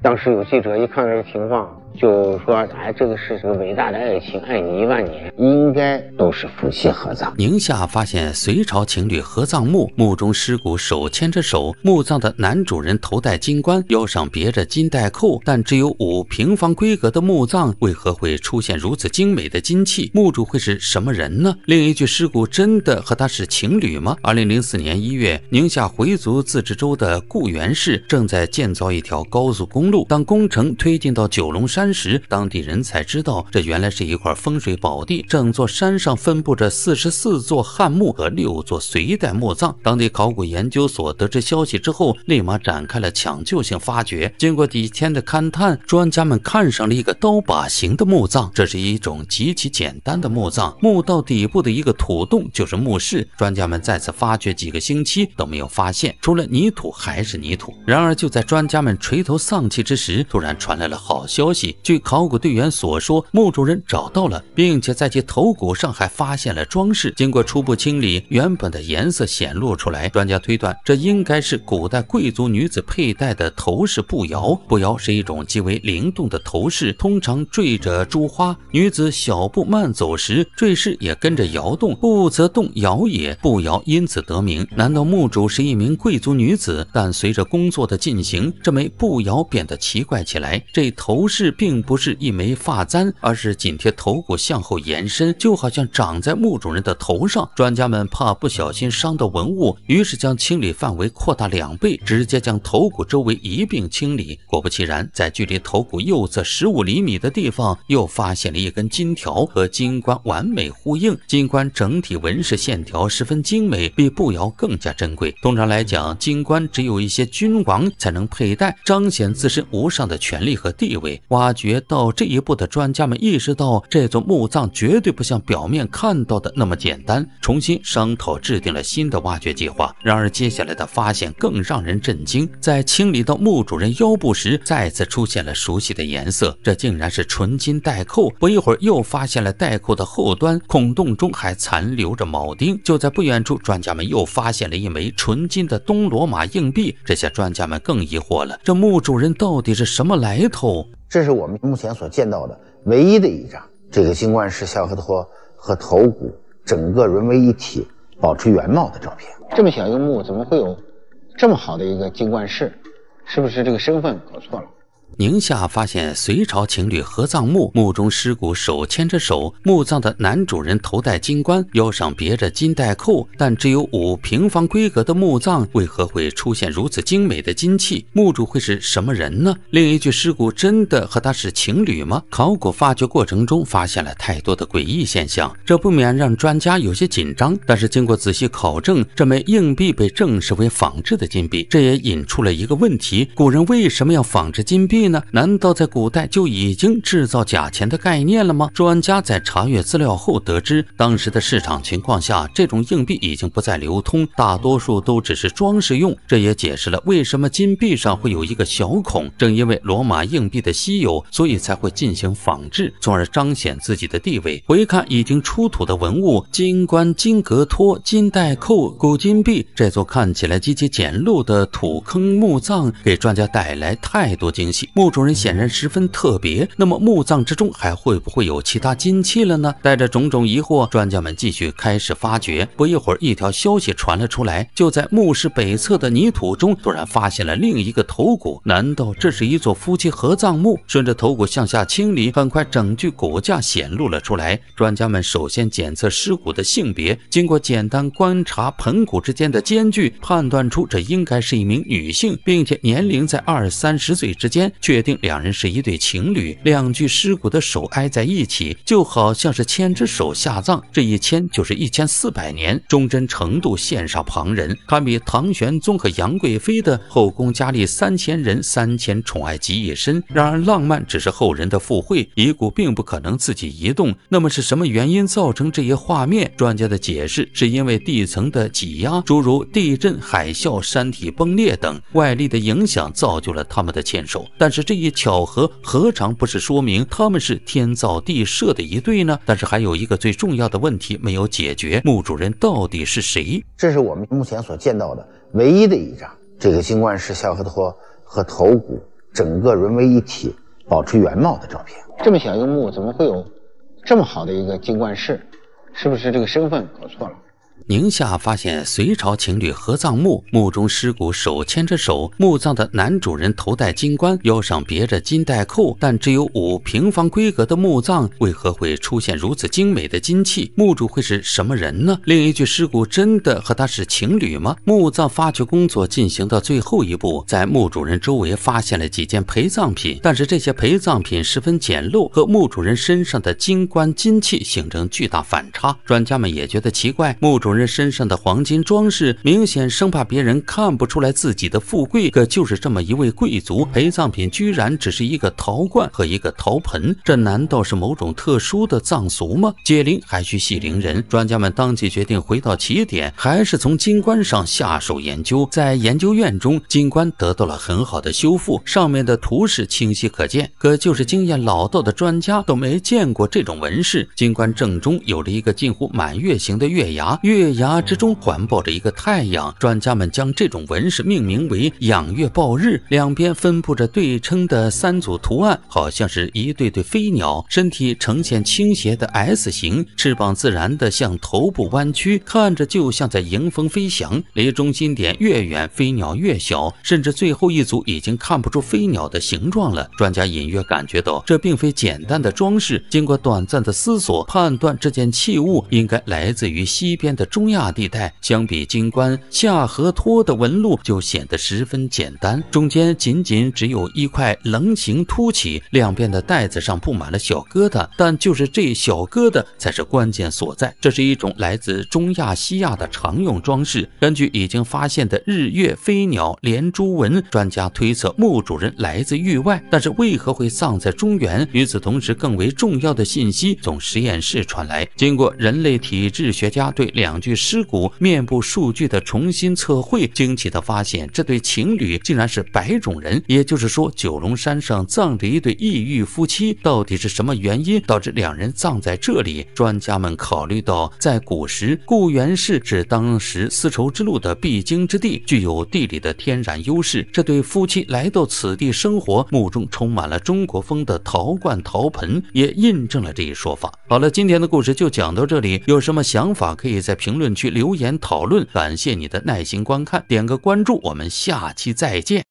当时有记者一看这个情况。就说哎，这个是么伟大的爱情，爱你一万年，应该都是夫妻合葬。宁夏发现隋朝情侣合葬墓，墓中尸骨手牵着手，墓葬的男主人头戴金冠，腰上别着金带扣，但只有五平方规格的墓葬，为何会出现如此精美的金器？墓主会是什么人呢？另一具尸骨真的和他是情侣吗？二零零四年一月，宁夏回族自治州的固原市正在建造一条高速公路，当工程推进到九龙山。时，当地人才知道，这原来是一块风水宝地。整座山上分布着四十四座汉墓和六座隋代墓葬。当地考古研究所得知消息之后，立马展开了抢救性发掘。经过几天的勘探，专家们看上了一个刀把形的墓葬，这是一种极其简单的墓葬。墓道底部的一个土洞就是墓室。专家们再次发掘几个星期都没有发现，除了泥土还是泥土。然而就在专家们垂头丧气之时，突然传来了好消息。据考古队员所说，墓主人找到了，并且在其头骨上还发现了装饰。经过初步清理，原本的颜色显露出来。专家推断，这应该是古代贵族女子佩戴的头饰步摇。步摇是一种极为灵动的头饰，通常缀着珠花。女子小步慢走时，坠饰也跟着摇动，步则动，摇也步摇，因此得名。难道墓主是一名贵族女子？但随着工作的进行，这枚步摇变得奇怪起来。这头饰。并不是一枚发簪，而是紧贴头骨向后延伸，就好像长在墓主人的头上。专家们怕不小心伤到文物，于是将清理范围扩大两倍，直接将头骨周围一并清理。果不其然，在距离头骨右侧十五厘米的地方，又发现了一根金条和金冠完美呼应。金冠整体纹饰线条十分精美，比步摇更加珍贵。通常来讲，金冠只有一些君王才能佩戴，彰显自身无上的权力和地位。挖。挖掘到这一步的专家们意识到，这座墓葬绝对不像表面看到的那么简单。重新商讨制定了新的挖掘计划。然而，接下来的发现更让人震惊。在清理到墓主人腰部时，再次出现了熟悉的颜色，这竟然是纯金带扣。不一会儿，又发现了带扣的后端孔洞中还残留着铆钉。就在不远处，专家们又发现了一枚纯金的东罗马硬币。这些专家们更疑惑了：这墓主人到底是什么来头？这是我们目前所见到的唯一的一张这个金冠式下颌托和头骨整个融为一体、保持原貌的照片。这么小一个墓，怎么会有这么好的一个金冠式？是不是这个身份搞错了？宁夏发现隋朝情侣合葬墓，墓中尸骨手牵着手，墓葬的男主人头戴金冠，腰上别着金带扣，但只有五平方规格的墓葬，为何会出现如此精美的金器？墓主会是什么人呢？另一具尸骨真的和他是情侣吗？考古发掘过程中发现了太多的诡异现象，这不免让专家有些紧张。但是经过仔细考证，这枚硬币被证实为仿制的金币，这也引出了一个问题：古人为什么要仿制金币？币呢？难道在古代就已经制造假钱的概念了吗？专家在查阅资料后得知，当时的市场情况下，这种硬币已经不再流通，大多数都只是装饰用。这也解释了为什么金币上会有一个小孔。正因为罗马硬币的稀有，所以才会进行仿制，从而彰显自己的地位。回看已经出土的文物，金冠、金格托、金带扣、古金币，这座看起来极其简陋的土坑墓葬，给专家带来太多惊喜。墓主人显然十分特别，那么墓葬之中还会不会有其他金器了呢？带着种种疑惑，专家们继续开始发掘。不一会儿，一条消息传了出来：就在墓室北侧的泥土中，突然发现了另一个头骨。难道这是一座夫妻合葬墓？顺着头骨向下清理，很快整具骨架显露了出来。专家们首先检测尸骨的性别，经过简单观察，盆骨之间的间距，判断出这应该是一名女性，并且年龄在二三十岁之间。确定两人是一对情侣，两具尸骨的手挨在一起，就好像是牵着手下葬，这一牵就是一千四百年，忠贞程度羡煞旁人，堪比唐玄宗和杨贵妃的后宫佳丽三千人，三千宠爱集一身。然而浪漫只是后人的附会，遗骨并不可能自己移动。那么是什么原因造成这一画面？专家的解释是因为地层的挤压，诸如地震、海啸、山体崩裂等外力的影响，造就了他们的牵手。但但是这一巧合何尝不是说明他们是天造地设的一对呢？但是还有一个最重要的问题没有解决：墓主人到底是谁？这是我们目前所见到的唯一的一张这个金冠式下颌托和头骨整个融为一体、保持原貌的照片。这么小一个墓，怎么会有这么好的一个金冠式？是不是这个身份搞错了？宁夏发现隋朝情侣合葬墓，墓中尸骨手牵着手，墓葬的男主人头戴金冠，腰上别着金带扣，但只有五平方规格的墓葬，为何会出现如此精美的金器？墓主会是什么人呢？另一具尸骨真的和他是情侣吗？墓葬发掘工作进行到最后一步，在墓主人周围发现了几件陪葬品，但是这些陪葬品十分简陋，和墓主人身上的金冠金器形成巨大反差，专家们也觉得奇怪，墓主。主人身上的黄金装饰，明显生怕别人看不出来自己的富贵。可就是这么一位贵族，陪葬品居然只是一个陶罐和一个陶盆。这难道是某种特殊的葬俗吗？解铃还需系铃人。专家们当即决定回到起点，还是从金棺上下手研究。在研究院中，金棺得到了很好的修复，上面的图示清晰可见。可就是经验老道的专家都没见过这种纹饰。金棺正中有着一个近乎满月形的月牙。月月牙之中环抱着一个太阳，专家们将这种纹饰命名为“养月抱日”。两边分布着对称的三组图案，好像是一对对飞鸟，身体呈现倾斜的 S 形，翅膀自然的向头部弯曲，看着就像在迎风飞翔。离中心点越远，飞鸟越小，甚至最后一组已经看不出飞鸟的形状了。专家隐约感觉到，这并非简单的装饰。经过短暂的思索，判断这件器物应该来自于西边的。中亚地带相比金冠下颌托的纹路就显得十分简单，中间仅仅只有一块棱形凸起，两边的带子上布满了小疙瘩，但就是这小疙瘩才是关键所在。这是一种来自中亚西亚的常用装饰。根据已经发现的日月飞鸟连珠纹，专家推测墓主人来自域外，但是为何会葬在中原？与此同时，更为重要的信息从实验室传来，经过人类体质学家对两具尸骨面部数据的重新测绘，惊奇地发现这对情侣竟然是白种人，也就是说，九龙山上葬着一对异域夫妻。到底是什么原因导致两人葬在这里？专家们考虑到，在古时，固原市是当时丝绸之路的必经之地，具有地理的天然优势。这对夫妻来到此地生活，墓中充满了中国风的陶罐、陶盆，也印证了这一说法。好了，今天的故事就讲到这里，有什么想法可以在评。评论区留言讨论，感谢你的耐心观看，点个关注，我们下期再见。